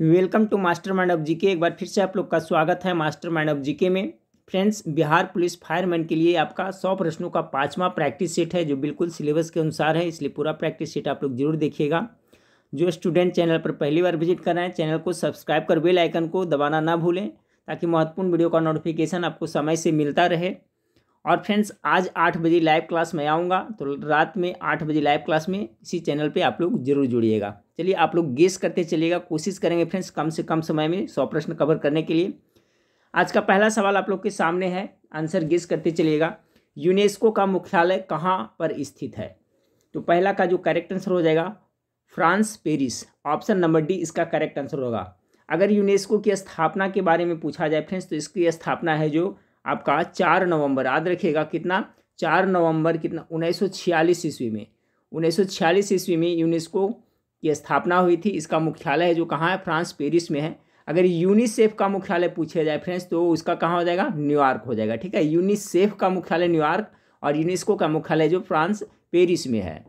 welcome to master mind of GK एक बार फिर से आप लोग का स्वागत है मास्टर माइंड ऑफ जीके में फ्रेंड्स बिहार पुलिस फायरमैन के लिए आपका सौ प्रश्नों का पाँचवा प्रैक्टिस सेट है जो बिल्कुल सिलेबस के अनुसार है इसलिए पूरा प्रैक्टिस सेट आप लोग जरूर देखिएगा जो स्टूडेंट चैनल पर पहली बार विजिट कर रहे हैं चैनल को सब्सक्राइब कर बेल आइकन को दबाना ना भूलें ताकि महत्वपूर्ण वीडियो का नोटिफिकेशन आपको समय से मिलता रहे और फ्रेंड्स आज आठ बजे लाइव क्लास में आऊँगा तो रात में आठ बजे लाइव क्लास में इसी चैनल पे आप लोग जरूर जुड़िएगा चलिए आप लोग गेस करते चलिएगा कोशिश करेंगे फ्रेंड्स कम से कम समय में सौ प्रश्न कवर करने के लिए आज का पहला सवाल आप लोग के सामने है आंसर गेस करते चलिएगा यूनेस्को का मुख्यालय कहाँ पर स्थित है तो पहला का जो करेक्ट आंसर हो जाएगा France Paris option number D इसका करेक्ट आंसर होगा अगर यूनेस्को की स्थापना के बारे में पूछा जाए फ्रेंड्स तो इसकी स्थापना है जो आपका चार नवंबर याद रखिएगा कितना चार नवंबर कितना उन्नीस सौ छियालीस ईस्वी में उन्नीस सौ छियालीस ईस्वी में यूनेस्को की स्थापना हुई थी इसका मुख्यालय है जो कहाँ है फ्रांस पेरिस में है अगर यूनिसेफ का मुख्यालय पूछा जाए फ्रेंड्स तो उसका कहाँ हो जाएगा न्यूयॉर्क हो जाएगा ठीक है यूनिसेफ का मुख्यालय न्यूयॉर्क और यूनेस्को का मुख्यालय जो फ्रांस पेरिस में है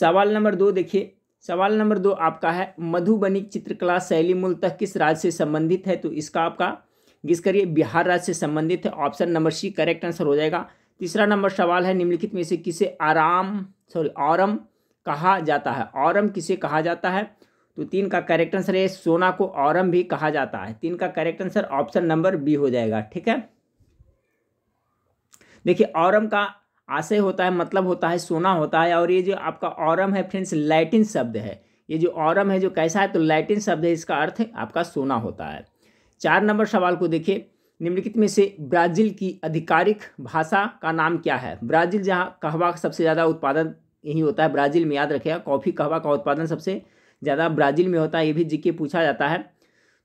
सवाल नंबर दो देखिए सवाल नंबर दो आपका है मधुबनी चित्रकला शैली मूलतः किस राज्य से संबंधित है तो इसका आपका गिस करिए बिहार राज्य से संबंधित है option number C correct answer हो जाएगा तीसरा नंबर सवाल है निम्नलिखित में से किसे आराम सॉरी औरम कहा जाता है औरम किसे कहा जाता है तो तीन का करेक्ट आंसर है सोना को औरम भी कहा जाता है तीन का correct answer option number B हो जाएगा ठीक है देखिए औरम का आशय होता है मतलब होता है सोना होता है और ये जो आपका औरम है फ्रेंड्स लैटिन शब्द है ये जो औरम है जो कैसा है तो लैटिन शब्द है इसका अर्थ आपका सोना होता है चार नंबर सवाल को देखिए निम्नलिखित में से ब्राज़ील की आधिकारिक भाषा का नाम क्या है ब्राज़ील जहाँ कहवा का सबसे ज़्यादा उत्पादन यही होता है ब्राज़ील में याद रखिएगा कॉफ़ी कहवा का उत्पादन सबसे ज़्यादा ब्राज़ील में होता है ये भी जी पूछा जाता है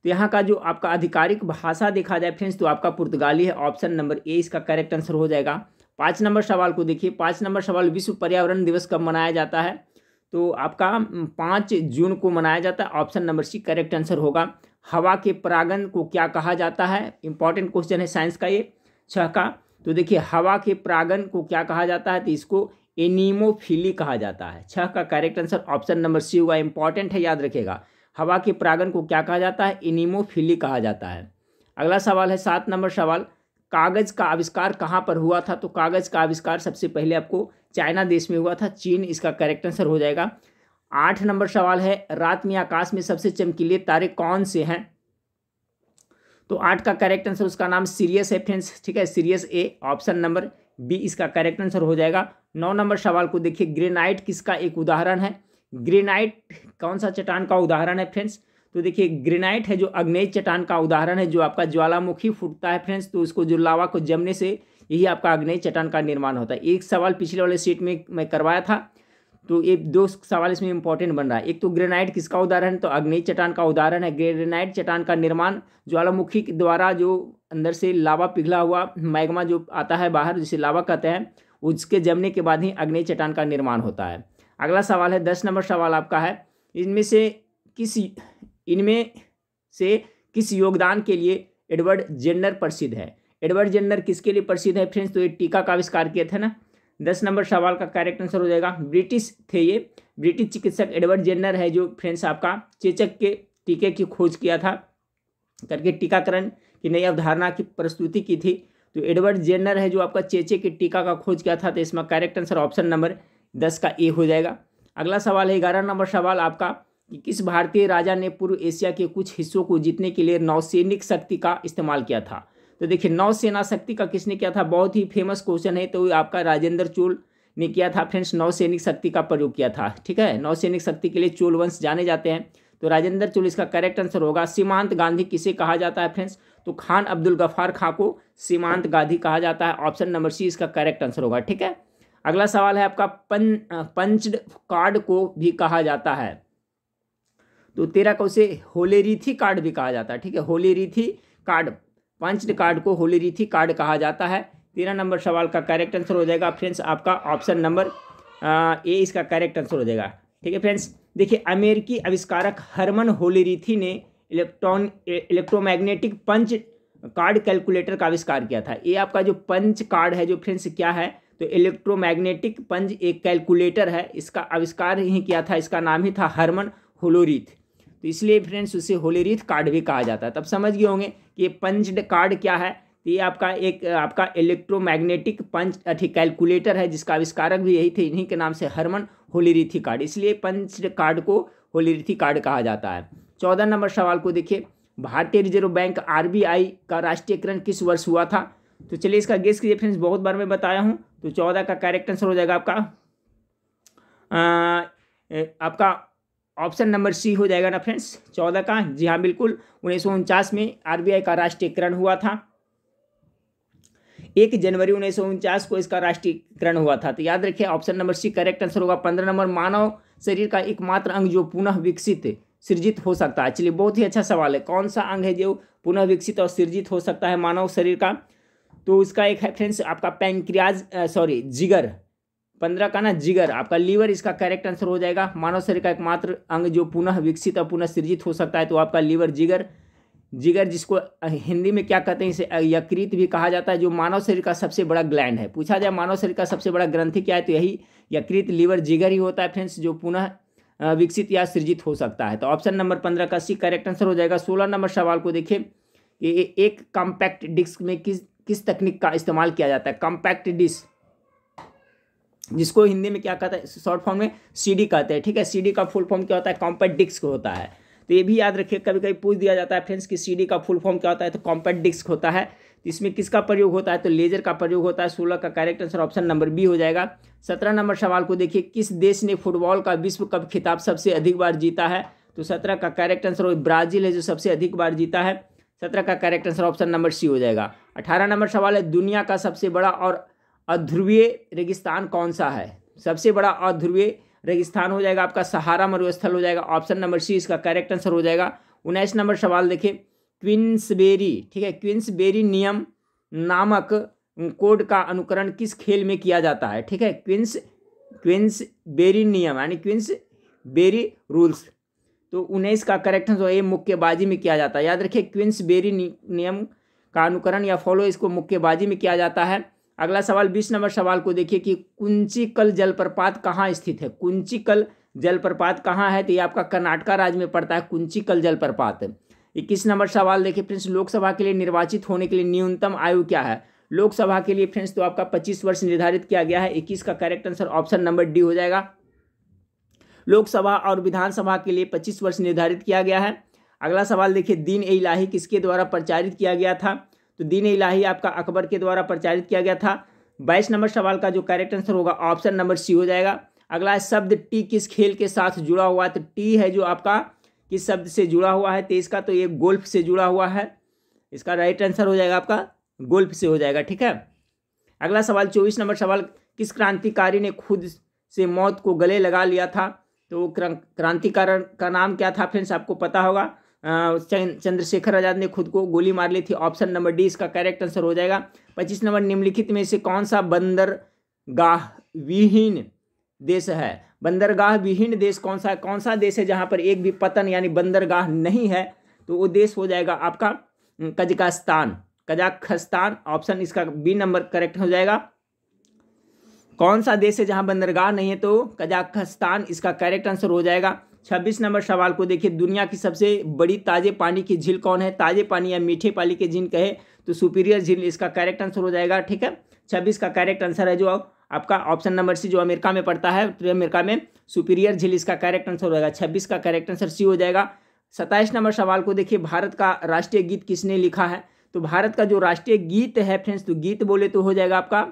तो यहाँ का जो आपका आधिकारिक भाषा देखा जाए फ्रेंड्स तो आपका पुर्तगाली है ऑप्शन नंबर ए इसका करेक्ट आंसर हो जाएगा पाँच नंबर सवाल को देखिए पाँच नंबर सवाल विश्व पर्यावरण दिवस कब मनाया जाता है तो आपका पाँच जून को मनाया जाता है option number C correct answer होगा हवा के परागन को क्या कहा जाता है इंपॉर्टेंट क्वेश्चन है साइंस का ये छह का तो देखिए हवा के परागन को क्या कहा जाता है तो इसको एनीमोफिली कहा जाता है छह का correct answer option number C हुआ इंपॉर्टेंट है याद रखेगा हवा के परागन को क्या कहा जाता है एनीमोफिली कहा जाता है अगला सवाल है सात नंबर सवाल कागज़ का आविष्कार कहाँ पर हुआ था तो कागज़ का आविष्कार सबसे पहले आपको चाइना देश में हुआ था चीन इसका करेक्ट आंसर हो जाएगा आठ नंबर सवाल है रात में आकाश में सबसे चमकीले तारे कौन से हैं तो आठ का करेक्ट आंसर उसका नाम सीरियस है फ्रेंड्स ठीक है Sirius A option number B इसका करेक्ट आंसर हो जाएगा नौ नंबर सवाल को देखिए ग्रेनाइट किसका एक उदाहरण है ग्रेनाइट कौन सा चट्टान का उदाहरण है फ्रेंड्स तो देखिए ग्रेनाइट है जो अग्नेय चट्टान का उदाहरण है जो आपका ज्वालामुखी फूटता है फ्रेंड्स तो उसको जो लावा को जमने से यही आपका अग्नेय चट्टान का निर्माण होता है एक सवाल पिछले वाले सीट में मैं करवाया था तो ये दो सवाल इसमें इंपॉर्टेंट बन रहा है एक तो ग्रेनाइट किसका उदाहरण तो अग्नि चट्टान का उदाहरण है ग्रेनाइट चट्टान का निर्माण ज्वालामुखी के द्वारा जो अंदर से लावा पिघला हुआ मैग्मा जो आता है बाहर जिसे लावा कहते हैं उसके जमने के बाद ही अग्नि चट्टान का निर्माण होता है अगला सवाल है दस नंबर सवाल आपका है इनमें से किस इनमें से किस योगदान के लिए एडवर्ड जेंडर प्रसिद्ध है एडवर्ड जेंडर किसके लिए प्रसिद्ध है फ्रेंड्स तो ये टीका का आविष्कार किए थे ना दस नंबर सवाल का करेक्ट आंसर हो जाएगा ब्रिटिश थे ये ब्रिटिश चिकित्सक एडवर्ड जेनर है जो फ्रेंड्स आपका चेचक के टीके की खोज किया था करके टीकाकरण की नई अवधारणा की प्रस्तुति की थी तो एडवर्ड जेनर है जो आपका चेचे के टीका का खोज किया था तो इसमें करेक्ट आंसर ऑप्शन नंबर दस का ए हो जाएगा अगला सवाल है ग्यारह नंबर सवाल आपका कि किस भारतीय राजा ने पूर्व एशिया के कुछ हिस्सों को जीतने के लिए नौसैनिक शक्ति का इस्तेमाल किया था तो देखिए नौसेना शक्ति का किसने किया था बहुत ही फेमस क्वेश्चन है तो आपका राजेंद्र चोल ने किया था फ्रेंड्स नौसैनिक शक्ति का प्रयोग किया था ठीक है नौसैनिक शक्ति के लिए चोल वंश जाने जाते हैं तो राजेंद्र चोल इसका करेक्ट आंसर होगा सीमांत गांधी किसे कहा जाता है फ्रेंड्स तो खान अब्दुल गफार खां को सीमांत गांधी कहा जाता है ऑप्शन नंबर सी इसका करेक्ट आंसर होगा ठीक है अगला सवाल है आपका पं पंचड कार्ड को भी कहा जाता है तो तेरा को उसे होलेरीथी कार्ड भी कहा जाता है ठीक है होलेरीथी कार्ड पंच कार्ड को होली रिथी कार्ड कहा जाता है तेरह नंबर सवाल का करेक्ट आंसर हो जाएगा फ्रेंड्स आपका ऑप्शन नंबर ए इसका करेक्ट आंसर हो जाएगा ठीक है फ्रेंड्स देखिए अमेरिकी आविष्कारक हरमन होलीरिथी ने electron electromagnetic punch card calculator का आविष्कार किया था ये आपका जो पंच कार्ड है जो फ्रेंड्स क्या है तो इलेक्ट्रोमैग्नेटिक पंच एक कैलकुलेटर है इसका आविष्कार ही किया था इसका नाम ही था हरमन होलोरीथ तो इसलिए फ्रेंड्स उसे होली रीथ कार्ड भी कहा जाता है तब समझ गए होंगे कि ये कार्ड क्या है तो ये आपका एक आपका इलेक्ट्रोमैग्नेटिक पंच अठी कैलकुलेटर है जिसका आविष्कारक भी यही थे इन्हीं के नाम से हरमन होलीरिथी कार्ड इसलिए पंच कार्ड को होलीरिथी कार्ड कहा जाता है चौदह नंबर सवाल को देखिए भारतीय रिजर्व बैंक आर का राष्ट्रीयकरण किस वर्ष हुआ था तो चलिए इसका गेस कीजिए फ्रेंड्स बहुत बार मैं बताया हूँ तो चौदह का करेक्ट आंसर हो जाएगा आपका आ, आपका ऑप्शन नंबर सी हो जाएगा ना फ्रेंड्स चौदह का जी हाँ बिल्कुल उन्नीस सौ उनचास में आरबीआई का राष्ट्रीयकरण हुआ था एक जनवरी उन्नीस सौ उनचास को इसका राष्ट्रीयकरण हुआ था तो याद रखिए option number C correct answer होगा पंद्रह नंबर मानव शरीर का एकमात्र अंग जो पुनः विकसित सृजित हो सकता है चलिए बहुत ही अच्छा सवाल है कौन सा अंग है जो पुनः विकसित और सृजित हो सकता है मानव शरीर का तो इसका एक है फ्रेंड्स आपका पैंक्रियाज सॉरी जिगर पंद्रह का ना जिगर आपका लीवर इसका करेक्ट आंसर हो जाएगा मानव शरीर का एकमात्र अंग जो पुनः विकसित और पुनः सृजित हो सकता है तो आपका लीवर जिगर जिगर जिसको हिंदी में क्या कहते हैं इसे यकृत भी कहा जाता है जो मानव शरीर का सबसे बड़ा ग्लैंड है पूछा जाए मानव शरीर का सबसे बड़ा ग्रंथि क्या है तो यही यकृत लीवर जिगर ही होता है फ्रेंड्स जो पुनः विकसित या सृजित हो सकता है तो ऑप्शन नंबर पंद्रह का सी करेक्ट आंसर हो जाएगा सोलह नंबर सवाल को देखिए कि एक कॉम्पैक्ट डिस्क में किस किस तकनीक का इस्तेमाल किया जाता है कॉम्पैक्ट डिस्क जिसको हिंदी में क्या कहता है शॉर्ट फॉर्म में सीडी कहते हैं ठीक है सीडी का फुल फॉर्म क्या होता है कॉम्पैक्ट डिस्क होता है तो ये भी याद रखिए कभी कभी पूछ दिया जाता है फ्रेंड्स कि सीडी का फुल फॉर्म क्या होता है तो कॉम्पैक्ट डिस्क होता है इसमें किसका प्रयोग होता है तो लेजर का प्रयोग होता है सोलह का correct answer option number B हो जाएगा सत्रह नंबर सवाल को देखिए किस देश ने फुटबॉल का विश्व कप खिताब सबसे अधिक बार जीता है तो सत्रह का करेक्ट आंसर ब्राजील है जो सबसे अधिक बार जीता है सत्रह का correct answer option number C हो जाएगा अठारह नंबर सवाल है दुनिया का सबसे बड़ा और अध्रुवीय रेगिस्तान कौन सा है सबसे बड़ा अध्रुवीय रेगिस्तान हो जाएगा आपका सहारा मरुस्थल हो जाएगा ऑप्शन नंबर सी इसका करेक्ट आंसर हो जाएगा उन्नीस नंबर सवाल देखिए क्विंसबेरी ठीक है क्विंसबेरी नियम नामक कोड का अनुकरण किस खेल में किया जाता है ठीक है क्विंस क्विंस बेरी नियम यानी क्विंस बेरी रूल्स तो उन्नीस का करेक्ट आंसर ये मुक्केबाजी में किया जाता है याद रखिए क्विंस बेरी नियम का अनुकरण या फॉलो इसको मुक्केबाजी में किया जाता है अगला सवाल बीस नंबर सवाल को देखिए कि कुंचिकल जलप्रपात कहाँ स्थित है कुंचिकल जलप्रपात कहाँ है तो ये आपका कर्नाटका राज्य में पड़ता है कुंचिकल जलप्रपात इक्कीस नंबर सवाल देखिए फ्रेंड्स लोकसभा के लिए निर्वाचित होने के लिए न्यूनतम आयु क्या है लोकसभा के लिए फ्रेंड्स तो आपका पच्चीस वर्ष निर्धारित किया गया है इक्कीस का correct answer option number D हो जाएगा लोकसभा और विधानसभा के लिए पच्चीस वर्ष निर्धारित किया गया है अगला सवाल देखिए दीन ए इलाही किसके द्वारा प्रचारित किया गया था तो दीन इलाही आपका अकबर के द्वारा प्रचारित किया गया था बाईस नंबर सवाल का जो करेक्ट आंसर होगा ऑप्शन नंबर सी हो जाएगा अगला शब्द टी किस खेल के साथ जुड़ा हुआ है तो टी है जो आपका किस शब्द से जुड़ा हुआ है तेईस तो का तो ये गोल्फ से जुड़ा हुआ है इसका राइट आंसर हो जाएगा आपका गोल्फ से हो जाएगा ठीक है अगला सवाल चौबीस नंबर सवाल किस क्रांतिकारी ने खुद से मौत को गले लगा लिया था तो क्रांतिकारण का नाम क्या था फ्रेंड्स आपको पता होगा चंद्रशेखर आजाद ने खुद को गोली मार ली थी ऑप्शन नंबर डी इसका करेक्ट आंसर हो जाएगा पच्चीस नंबर निम्नलिखित में से कौन सा बंदरगाह विहीन देश है बंदरगाह विहीन देश कौन सा कौन सा देश है जहाँ पर एक भी पतन यानी बंदरगाह नहीं है तो वो देश हो जाएगा आपका कजकास्तान कजाखस्तान ऑप्शन इसका बी नंबर करेक्ट हो जाएगा कौन सा देश है जहाँ बंदरगाह नहीं है तो कजाखस्तान इसका करेक्ट आंसर हो जाएगा छब्बीस नंबर सवाल को देखिए दुनिया की सबसे बड़ी ताजे पानी की झील कौन है ताजे पानी या मीठे पानी की झील कहे तो सुपीरियर झील इसका करेक्ट आंसर हो जाएगा ठीक है छब्बीस का करेक्ट आंसर है जो आपका ऑप्शन नंबर सी जो अमेरिका में पड़ता है तो अमेरिका में सुपीरियर झील इसका करेक्ट आंसर हो जाएगा छब्बीस का करेक्ट आंसर सी हो जाएगा सत्ताईस नंबर सवाल को देखिए भारत का राष्ट्रीय गीत किसने लिखा है तो भारत का जो राष्ट्रीय गीत है फ्रेंड्स तो गीत बोले तो हो जाएगा आपका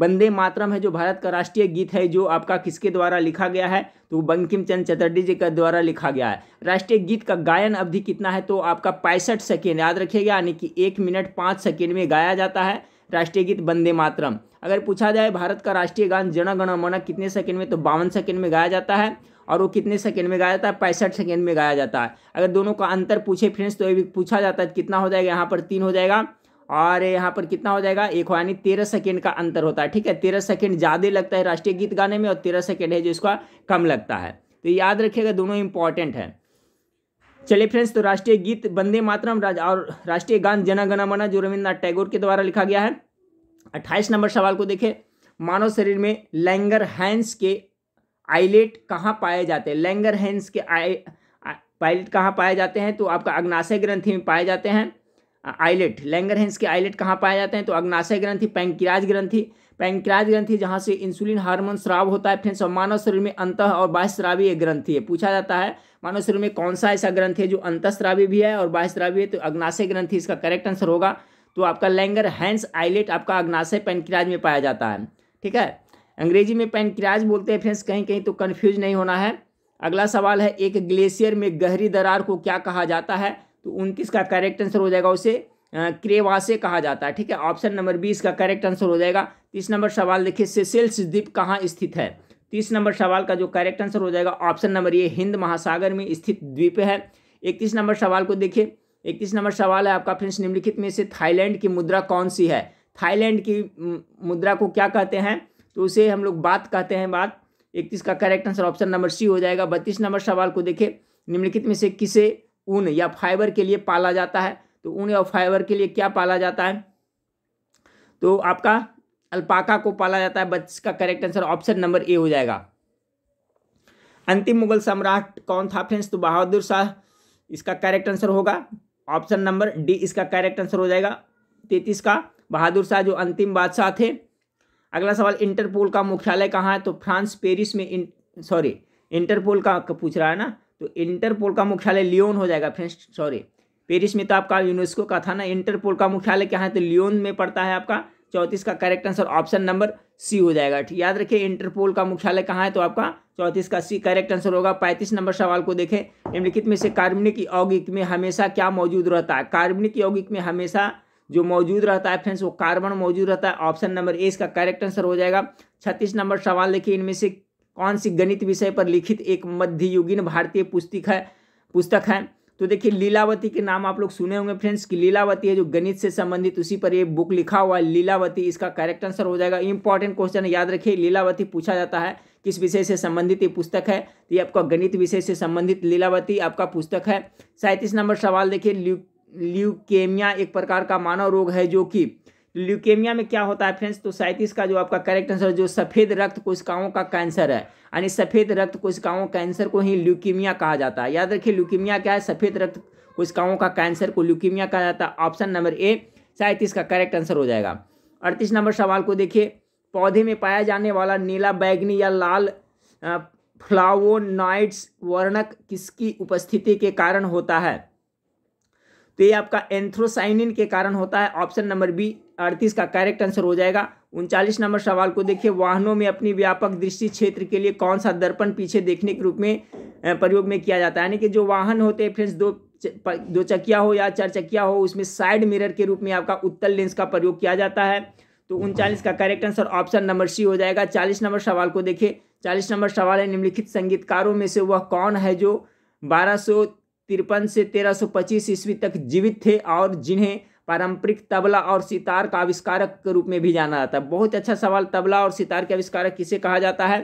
वंदे मातरम है जो भारत का राष्ट्रीय गीत है जो आपका किसके द्वारा लिखा गया है तो बंकिम चंद चटर्जी जी का द्वारा लिखा गया है राष्ट्रीय गीत का गायन अवधि कितना है तो आपका पैंसठ सेकेंड याद रखिएगा यानी कि एक मिनट पाँच सेकेंड में गाया जाता है राष्ट्रीय गीत वंदे मातरम अगर पूछा जाए भारत का राष्ट्रीय गान जन गण मन कितने सेकेंड में तो बावन सेकेंड में गाया जाता है और वो कितने सेकंड में गाया जाता है पैंसठ सेकेंड में गाया जाता है अगर दोनों का अंतर पूछे फ्रेंड्स तो ये भी पूछा जाता है कितना हो जाएगा यहाँ पर तीन हो जाएगा और यहाँ पर कितना हो जाएगा एक हो यानी तेरह सेकेंड का अंतर होता है ठीक है तेरह सेकेंड ज़्यादा लगता है राष्ट्रीय गीत गाने में और तेरह सेकेंड है जो इसका कम लगता है तो याद रखिएगा दोनों इंपॉर्टेंट है चलिए फ्रेंड्स तो राष्ट्रीय गीत वंदे मातरम राज और राष्ट्रीय गान जना गना मना जो रविन्द्रनाथ टैगोर के द्वारा लिखा गया है अट्ठाईस नंबर सवाल को देखें मानव शरीर में लैंगर हैंस के आइलेट कहाँ पाए जाते हैं लैंगर हैंस के आई पायलट कहाँ पाए जाते हैं तो आपका अग्नाशय ग्रंथि में पाए जाते हैं आइलेट लैंगरहेंस के आइलेट कहाँ पाए जाते हैं तो अग्नाशय ग्रंथि पैंकिराज ग्रंथि पैंक्राज ग्रंथि जहाँ से इंसुलिन हार्मोन श्राव होता है फ्रेंड्स और मानव शरीर में अंत और बाह्य एक ग्रंथि है पूछा जाता है मानव शरीर में कौन सा ऐसा ग्रंथ है जो अंतस्त्रावी भी है और बाह्य है तो अग्नाशय ग्रंथि इसका करेक्ट आंसर होगा तो आपका लैंगर हैंस आइलेट आपका अग्नाशय पैंक्राज में पाया जाता है ठीक है अंग्रेजी में पैंक्राज बोलते हैं फ्रेंड्स कहीं कहीं तो कन्फ्यूज नहीं होना है अगला सवाल है एक ग्लेशियर में गहरी दरार को क्या कहा जाता है तो उनतीस का करेक्ट आंसर हो जाएगा उसे क्रेवासे कहा जाता है ठीक है ऑप्शन नंबर बीस का करेक्ट आंसर हो जाएगा तीस नंबर सवाल देखिए सेसेल्स द्वीप कहाँ स्थित है तीस नंबर सवाल का जो करेक्ट आंसर हो जाएगा ऑप्शन नंबर ये हिंद महासागर में स्थित द्वीप है इकतीस नंबर सवाल को देखिए इकतीस नंबर सवाल है आपका फ्रेंड्स निम्नलिखित में से थाईलैंड की मुद्रा कौन सी है थाईलैंड की मुद्रा को क्या कहते हैं तो उसे हम लोग बात कहते हैं बात इकतीस का correct answer option number C हो जाएगा बत्तीस नंबर सवाल को देखिए निम्नलिखित में से किसे ऊन या फाइबर के लिए पाला जाता है तो ऊन या फाइबर के लिए क्या पाला जाता है तो आपका अल्पाका को पाला जाता है बच्च का correct answer option number A हो जाएगा अंतिम मुगल सम्राट कौन था फ्रेंड्स तो बहादुर शाह इसका करेक्ट आंसर होगा ऑप्शन नंबर डी इसका करेक्ट आंसर हो जाएगा तैतीस का बहादुर शाह जो अंतिम बादशाह थे अगला सवाल इंटरपोल का मुख्यालय कहाँ है तो फ्रांस पेरिस में सॉरी इंटरपोल का पूछ रहा है ना तो इंटरपोल का मुख्यालय लियोन हो जाएगा फ्रेंड्स सॉरी पेरिस में तो आपका यूनेस्को का था ना इंटरपोल का मुख्यालय क्या है तो लियोन में पड़ता है आपका चौंतीस का correct answer option number C हो जाएगा ठीक याद रखिए इंटरपोल का मुख्यालय कहाँ है तो आपका चौंतीस का सी करेक्ट आंसर होगा पैंतीस नंबर सवाल को देखें निम्नलिखित में से कार्बनिक यौगिक में हमेशा क्या मौजूद रहता है कार्बनिक यौगिक में हमेशा जो मौजूद रहता है फ्रेंड्स वो कार्बन मौजूद रहता है ऑप्शन नंबर ए इसका करेक्ट आंसर हो जाएगा छत्तीस नंबर सवाल देखिए इनमें से कौन सी गणित विषय पर लिखित एक मध्ययुगीन भारतीय पुस्तक है पुस्तक है तो देखिए लीलावती के नाम आप लोग सुने होंगे फ्रेंड्स कि लीलावती है जो गणित से संबंधित उसी पर ये बुक लिखा हुआ है लीलावती इसका करेक्ट आंसर हो जाएगा इंपॉर्टेंट क्वेश्चन याद रखिए लीलावती पूछा जाता है किस विषय से संबंधित ये पुस्तक है ये आपका गणित विषय से संबंधित लीलावती आपका पुस्तक है सैंतीस नंबर सवाल देखिए ल्यू ल्यूकेमिया एक प्रकार का मानव रोग है जो कि ल्यूकेमिया में क्या होता है फ्रेंड्स तो सैंतीस का जो आपका करेक्ट आंसर जो सफ़ेद रक्त कोशिकाओं का कैंसर है यानी सफ़ेद रक्त कोशिकाओं कैंसर को ही ल्यूकेमिया कहा जाता है याद रखिए ल्यूकेमिया क्या है सफ़ेद रक्त कोशिकाओं का कैंसर को ल्यूकेमिया कहा जाता है ऑप्शन नंबर ए सैंतीस का करेक्ट आंसर हो जाएगा अड़तीस नंबर सवाल को देखिए पौधे में पाया जाने वाला नीला बैगनी या लाल फ्लावोनाइड्स वर्णक किसकी उपस्थिति के कारण होता है तो ये आपका एंथ्रोसाइनिन के कारण होता है ऑप्शन नंबर बी अड़तीस का करेक्ट आंसर हो जाएगा उनचालीस नंबर सवाल को देखिए वाहनों में अपनी व्यापक दृष्टि क्षेत्र के लिए कौन सा दर्पण पीछे देखने के रूप में प्रयोग में किया जाता है यानी कि जो वाहन होते हैं फ्रेंड्स दो दो चकिया हो या चार चकिया हो उसमें साइड मिरर के रूप में आपका उत्तल लेंस का प्रयोग किया जाता है तो उनचालीस का correct answer option number C हो जाएगा चालीस नंबर सवाल को देखिए चालीस नंबर सवाल है निम्नलिखित संगीतकारों में से वह कौन है जो बारह तिरपन से तेरह सौ पच्चीस ईस्वी तक जीवित थे और जिन्हें पारंपरिक तबला और सितार का आविष्कारक के रूप में भी जाना जाता है बहुत अच्छा सवाल तबला और सितार के आविष्कारक किसे कहा जाता है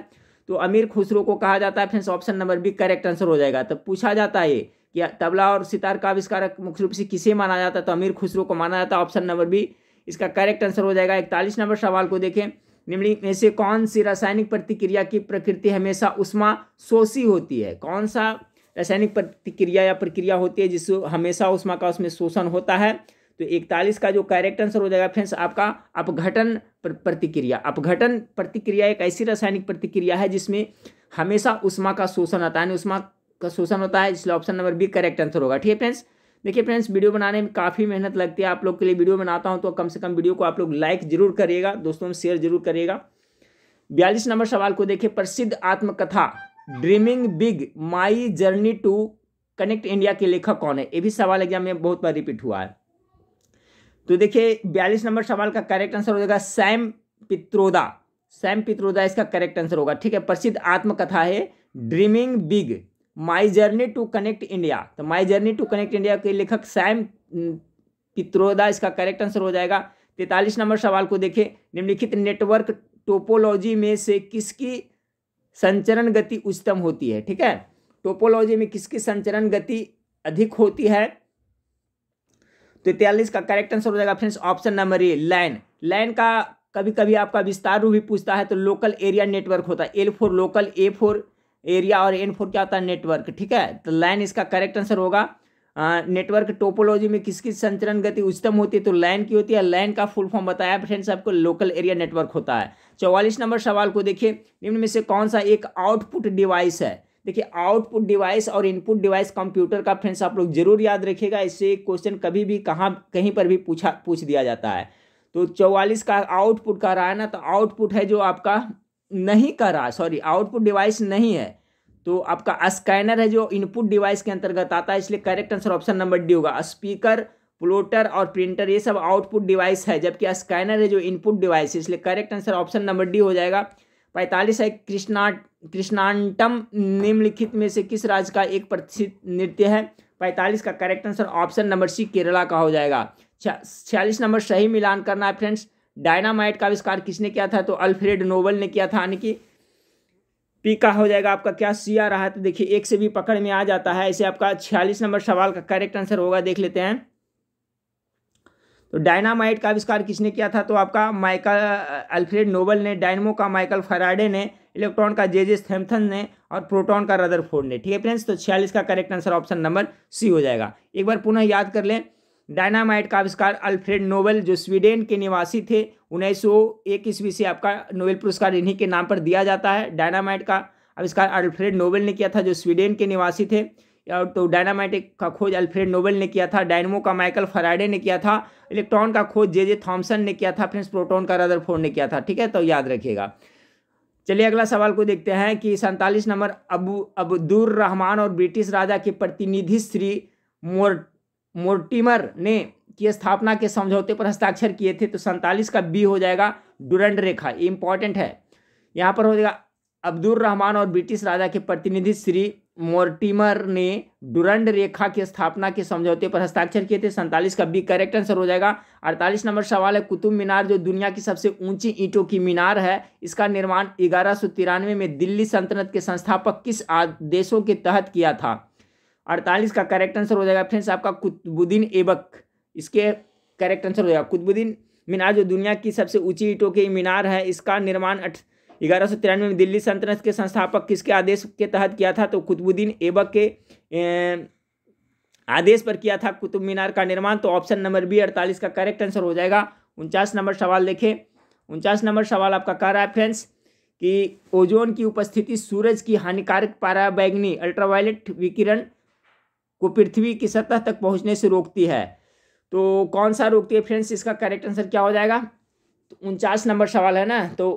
तो अमीर खुसरो को कहा जाता है friends option number B correct answer हो जाएगा तो पूछा जाता है कि तबला और सितार का आविष्कारक मुख्य रूप से किसे माना जाता है तो अमीर खुसरो को माना जाता है ऑप्शन नंबर बी इसका करेक्ट आंसर हो जाएगा इकतालीस नंबर सवाल को देखें निम्नलिखित में से कौन सी रासायनिक प्रतिक्रिया की प्रकृति हमेशा उष्मा शोषी होती है कौन सा रासायनिक प्रतिक्रिया या प्रक्रिया होती है जिससे हमेशा उष्मा का उसमें शोषण होता है तो इकतालीस का जो करेक्ट आंसर हो जाएगा फ्रेंड्स आपका अपघटन प्रतिक्रिया अपघटन प्रतिक्रिया एक ऐसी रासायनिक प्रतिक्रिया है जिसमें हमेशा उष्मा का शोषण आता है उष्मा का शोषण होता है इसलिए option number B correct answer होगा ठीक है फ्रेंड्स देखिए फ्रेंड्स वीडियो बनाने में काफ़ी मेहनत लगती है आप लोग के लिए वीडियो बनाता हूँ तो कम से कम वीडियो को आप लोग लाइक जरूर करिएगा दोस्तों में शेयर जरूर करिएगा बयालीस नंबर सवाल को देखिए प्रसिद्ध आत्मकथा dreaming big my journey to connect India के लेखक कौन है ये भी सवाल एग्जाम में बहुत बार रिपीट हुआ है तो देखिए बयालीस नंबर सवाल का करेक्ट आंसर हो जाएगा सैम पित्रोदा सैम पित्रोदा इसका करेक्ट आंसर होगा ठीक है प्रसिद्ध आत्मकथा है dreaming big my journey to connect India तो my journey to connect India के लेखक सैम पित्रोदा इसका करेक्ट आंसर हो जाएगा तैतालीस नंबर सवाल को देखें निम्नलिखित नेटवर्क टोपोलॉजी में से किसकी संचरण गति उच्चतम होती है ठीक है टोपोलॉजी में किसकी संचरण गति अधिक होती है तैतालीस का करेक्ट आंसर हो जाएगा friends option number A LAN LAN का कभी कभी आपका विस्तार रूप भी पूछता है तो लोकल एरिया नेटवर्क होता है L for local A for area और एन फोर क्या होता है नेटवर्क ठीक है तो लाइन इसका करेक्ट आंसर होगा नेटवर्क टोपोलॉजी में किसकी संचरण गति उच्चतम होती है तो लाइन की होती है लाइन का फुल फॉर्म बताया फ्रेंड्स आपको लोकल एरिया नेटवर्क होता है चौवालीस नंबर सवाल को देखिए निम्न में से कौन सा एक आउटपुट डिवाइस है देखिए आउटपुट डिवाइस और इनपुट डिवाइस कंप्यूटर का फ्रेंड्स आप लोग जरूर याद रखिएगा इससे क्वेश्चन कभी भी कहाँ कहीं पर भी पूछा पूछ दिया जाता है तो चौवालीस का आउटपुट कह रहा है ना तो आउटपुट है जो आपका नहीं कर रहा सॉरी आउटपुट डिवाइस नहीं है तो आपका स्कैनर है जो इनपुट डिवाइस के अंतर्गत आता है इसलिए correct answer option number D होगा स्पीकर प्लोटर और प्रिंटर ये सब आउटपुट डिवाइस है जबकि स्कैनर है जो इनपुट डिवाइस है इसलिए correct answer option number D हो जाएगा पैंतालीस है कृष्णा कृष्णांटम निम्नलिखित में से किस राज्य का एक प्रसिद्ध नृत्य है पैंतालीस का correct answer option number C Kerala का हो जाएगा छियालीस नंबर सही मिलान करना है फ्रेंड्स डायनामाइट का आविष्कार किसने किया था तो अल्फ्रेड नोबल ने किया था यानी कि पी का हो जाएगा आपका क्या सी आ रहा है तो देखिए एक से भी पकड़ में आ जाता है ऐसे आपका छियालीस नंबर सवाल का करेक्ट आंसर होगा देख लेते हैं तो डायनामाइट का आविष्कार किसने किया था तो आपका माइकल अल्फ्रेड नोबल ने डायनमो का माइकल फराडे ने इलेक्ट्रॉन का जे जे थेम्थन ने और प्रोटॉन का रदरफोर्ड ने ठीक है फ्रेंड्स तो छियालीस का correct answer option number C हो जाएगा एक बार पुनः याद कर लें डायनामाइट का आविष्कार अल्फ्रेड नोबल जो स्वीडन के निवासी थे उन्नीस सौ एक ईस्वी से आपका नोबेल पुरस्कार इन्हीं के नाम पर दिया जाता है डायनामाइट का आविष्कार अल्फ्रेड नोबल ने किया था जो स्वीडन के निवासी थे या तो डायनामाइटिक का खोज अल्फ्रेड नोबेल ने किया था डायनमो का माइकल फराडे ने किया था इलेक्ट्रॉन का खोज जे जे थॉम्सन ने किया था फ्रेंड्स प्रोटॉन का रदरफोर्ड ने किया था ठीक है तो याद रखिएगा चलिए अगला सवाल को देखते हैं कि सैंतालीस नंबर अबू अब्दुर रहमान और ब्रिटिश राजा के प्रतिनिधि श्री मोर मोर्टिमर ने की स्थापना के समझौते पर हस्ताक्षर किए थे तो सैंतालीस का बी हो जाएगा डुरंड रेखा ये इंपॉर्टेंट है यहाँ पर हो जाएगा अब्दुल रहमान और ब्रिटिश राजा के प्रतिनिधि श्री मोर्टिमर ने डुरंड रेखा की स्थापना के समझौते पर हस्ताक्षर किए थे सैंतालीस का बी करेक्ट आंसर हो जाएगा अड़तालीस नंबर सवाल है कुतुब मीनार जो दुनिया की सबसे ऊंची ईंटों की मीनार है इसका निर्माण ग्यारह में दिल्ली सल्तनत के संस्थापक किस आदेशों के तहत किया था अड़तालीस का करेक्ट आंसर हो जाएगा फ्रेंड्स आपका कुतुबुद्दीन एबक इसके करेक्ट आंसर हो जाएगा कुतुबुद्दीन मीनार जो दुनिया की सबसे ऊंची ईंटों की मीनार है इसका निर्माण अठ ग्यारह सौ तिरानवे में दिल्ली सल्तनत के संस्थापक किसके आदेश के तहत किया था तो कुतुबुद्दीन ऐबक के ए, आदेश पर किया था कुतुब मीनार का निर्माण तो ऑप्शन नंबर बी अड़तालीस का करेक्ट आंसर हो जाएगा उनचास नंबर सवाल देखें उनचास नंबर सवाल आपका कह रहा है फ्रेंड्स कि ओजोन की उपस्थिति सूरज की हानिकारक पाराबैग्नी अल्ट्रावायलेट विकिरण को पृथ्वी की सतह तक पहुंचने से रोकती है तो कौन सा रोकती है फ्रेंड्स इसका करेक्ट आंसर क्या हो जाएगा तो उनचास नंबर सवाल है ना तो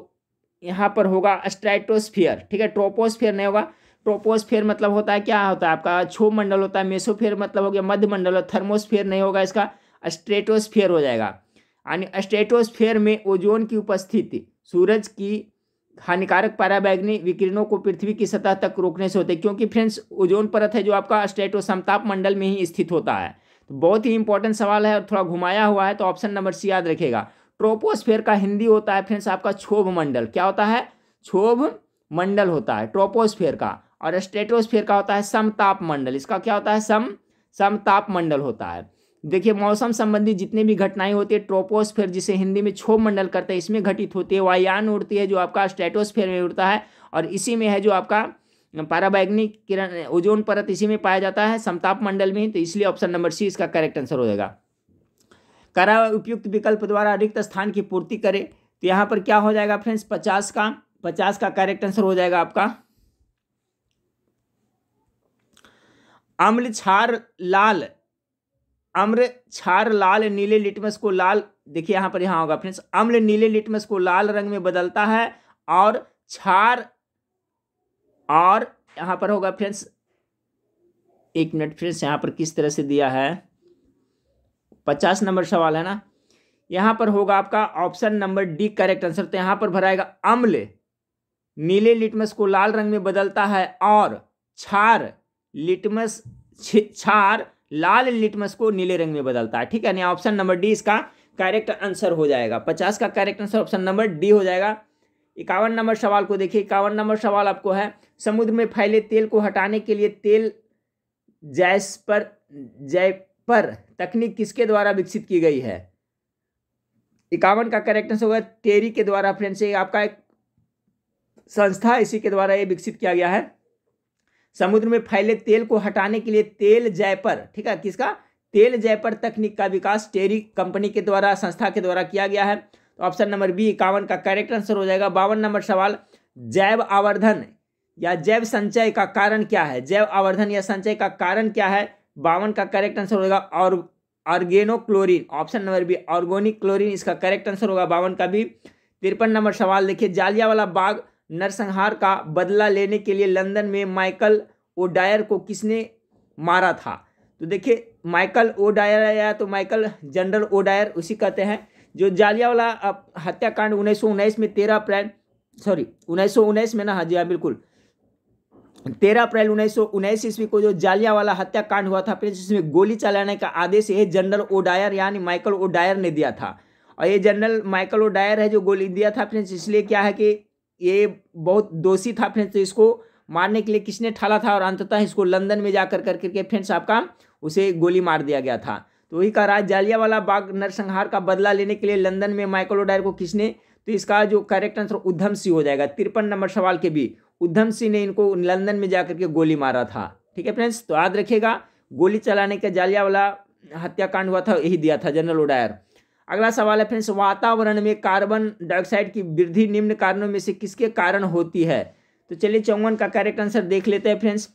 यहाँ पर होगा स्ट्राइटोस्फियर ठीक है ट्रोपोस्फियर नहीं होगा ट्रोपोस्फेयर मतलब होता है क्या होता है आपका छो मंडल होता है मेसोफेयर मतलब हो गया मध्य मंडल और थर्मोस्फेयर नहीं होगा इसका स्ट्रेटोस्फियर हो जाएगा यानी स्ट्रेटोस्फेयर में ओजोन की उपस्थिति सूरज की हानिकारक पराबैग्नि विकिरणों को पृथ्वी की सतह तक रोकने से होते क्योंकि फ्रेंड्स ओजोन परत है जो आपका स्टेटो समताप मंडल में ही स्थित होता है तो बहुत ही इंपॉर्टेंट सवाल है और थोड़ा घुमाया हुआ है तो ऑप्शन नंबर सी याद रखेगा ट्रोपोस्फेयर का हिंदी होता है फ्रेंड्स आपका क्षोभ मंडल क्या होता है क्षोभ मंडल होता है ट्रोपोस्फेयर का और स्टेटोस्फेयर का होता है समताप मंडल इसका क्या होता है सम समताप मंडल होता है देखिए मौसम संबंधी जितने भी घटनाएं होती है ट्रोपोस्फेयर जिसे हिंदी में क्षोभ मंडल करते हैं इसमें घटित होती है वायान उड़ती है जो आपका स्टेटोस्फेयर में उड़ता है और इसी में है जो आपका पाराबैग्निक किरण ओजोन परत इसी में पाया जाता है समताप मंडल में तो इसलिए ऑप्शन नंबर सी इसका करेक्ट आंसर हो जाएगा करा उपयुक्त विकल्प द्वारा रिक्त स्थान की पूर्ति करे तो यहाँ पर क्या हो जाएगा फ्रेंड्स पचास का पचास का करेक्ट आंसर हो जाएगा आपका अम्ल छार लाल अम्र छार लाल नीले लिटमस को लाल देखिए यहाँ पर यहाँ होगा फ्रेंड्स अम्ल नीले लिटमस को लाल रंग में बदलता है और छार और यहाँ पर होगा फ्रेंड्स एक मिनट फ्रेंड्स यहाँ पर किस तरह से दिया है पचास नंबर सवाल है ना यहाँ पर होगा आपका option number D correct answer तो यहाँ पर भराएगा अम्ल नीले लिटमस को लाल रंग में बदलता है और छार लिटमस छार लाल लिटमस को नीले रंग में बदलता है ठीक है यानी ऑप्शन नंबर डी इसका करेक्ट आंसर हो जाएगा पचास का correct answer option number D हो जाएगा इक्यावन नंबर सवाल को देखिए इक्यावन नंबर सवाल आपको है समुद्र में फैले तेल को हटाने के लिए तेल जैस पर जै पर तकनीक किसके द्वारा विकसित की गई है इक्यावन का करेक्ट आंसर होगा तेरी के द्वारा फ्रेंड्स ये आपका एक संस्था इसी के द्वारा ये विकसित किया गया है समुद्र में फैले तेल को हटाने के लिए तेल जयपर ठीक है किसका तेल जयपर तकनीक का विकास टेरी कंपनी के द्वारा संस्था के द्वारा किया गया है तो ऑप्शन नंबर बी इक्यावन का करेक्ट आंसर हो जाएगा बावन नंबर सवाल जैव आवर्धन या जैव संचय का कारण क्या है जैव आवर्धन या संचय का कारण क्या है बावन का करेक्ट आंसर होगा और organo chlorine option number B organic chlorine इसका करेक्ट आंसर होगा बावन का भी तिरपन नंबर सवाल देखिए जालिया वाला बाग नरसंहार का बदला लेने के लिए लंदन में माइकल ओडायर को किसने मारा था तो देखिए माइकल ओडायर आया तो माइकल जनरल ओडायर उसी कहते हैं जो जालिया वाला हत्याकांड उन्नीस में तेरह अप्रैल सॉरी उन्नीस में ना हाँ जी हाँ बिल्कुल तेरह अप्रैल उन्नीस सौ उन्नीस ईस्वी को जो जालियावाला हत्याकांड हुआ था प्रिंस जिसमें गोली चलाने का आदेश ये जनरल ओडायर यानी माइकल ओडायर ने दिया था और ये जनरल माइकल ओडायर है जो गोली दिया था फ्रेंड्स इसलिए क्या है कि ये बहुत दोषी था फ्रेंड्स तो इसको मारने के लिए किसने ठाला था और अंततः इसको लंदन में जाकर कर करके फ्रेंड्स आपका उसे गोली मार दिया गया था तो वही कहा राज जालियावाला बाग नरसंहार का बदला लेने के लिए लंदन में माइकल ओडायर को किसने तो इसका जो करेक्ट आंसर उधम सिंह हो जाएगा तिरपन नंबर सवाल के भी उधम सिंह ने इनको लंदन में जाकर के गोली मारा था ठीक है फ्रेंड्स तो याद रखिएगा गोली चलाने का जालिया वाला हत्याकांड हुआ था यही दिया था जनरल उडायर अगला सवाल है फ्रेंड्स वातावरण में कार्बन डाइऑक्साइड की वृद्धि निम्न कारणों में से किसके कारण होती है तो चलिए चौवन का करेक्ट आंसर देख लेते हैं फ्रेंड्स